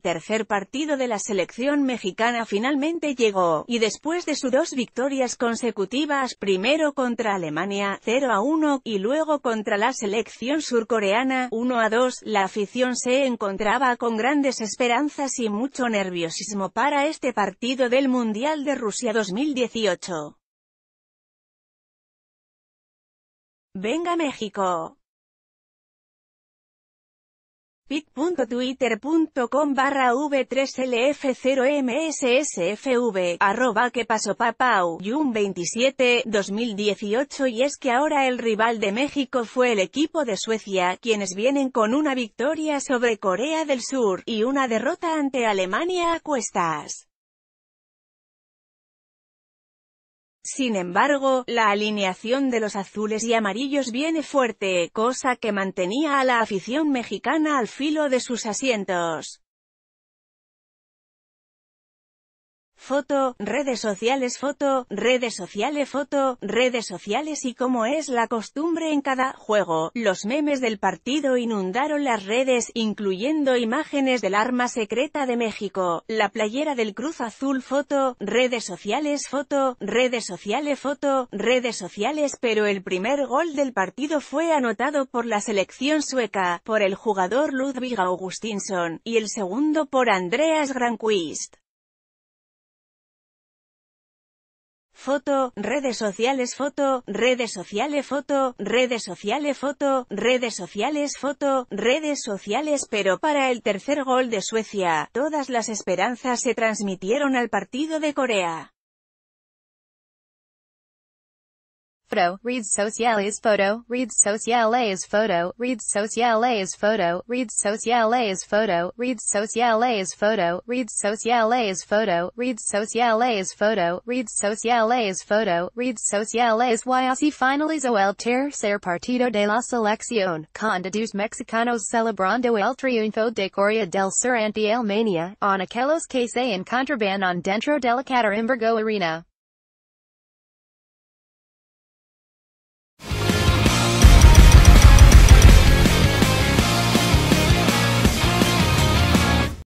el tercer partido de la selección mexicana finalmente llegó, y después de sus dos victorias consecutivas, primero contra Alemania, 0 a 1, y luego contra la selección surcoreana, 1 a 2, la afición se encontraba con grandes esperanzas y mucho nerviosismo para este partido del Mundial de Rusia 2018. Venga México pic.twitter.com barra v3lf0mssfv, arroba que pasó papau, un 27, 2018 y es que ahora el rival de México fue el equipo de Suecia, quienes vienen con una victoria sobre Corea del Sur, y una derrota ante Alemania a cuestas. Sin embargo, la alineación de los azules y amarillos viene fuerte, cosa que mantenía a la afición mexicana al filo de sus asientos. foto, redes sociales foto, redes sociales foto, redes sociales y como es la costumbre en cada juego, los memes del partido inundaron las redes, incluyendo imágenes del arma secreta de México, la playera del Cruz Azul foto, redes sociales foto, redes sociales foto, redes sociales pero el primer gol del partido fue anotado por la selección sueca, por el jugador Ludwig Augustinsson, y el segundo por Andreas Granquist. foto, redes sociales foto, redes sociales foto, redes sociales foto, redes sociales foto, redes sociales pero para el tercer gol de Suecia, todas las esperanzas se transmitieron al partido de Corea. photo, Read sociales photo, Read sociales photo, Read sociales photo, Read sociales photo, Read sociales photo, Read sociales photo, Read sociales photo, Read sociales photo, reads sociales y finally el tercer partido de la selección, dos mexicanos celebrando el triunfo de Corea del Sur ante Almania, on aquellos que se encontraban dentro de la Caterimbergo Arena.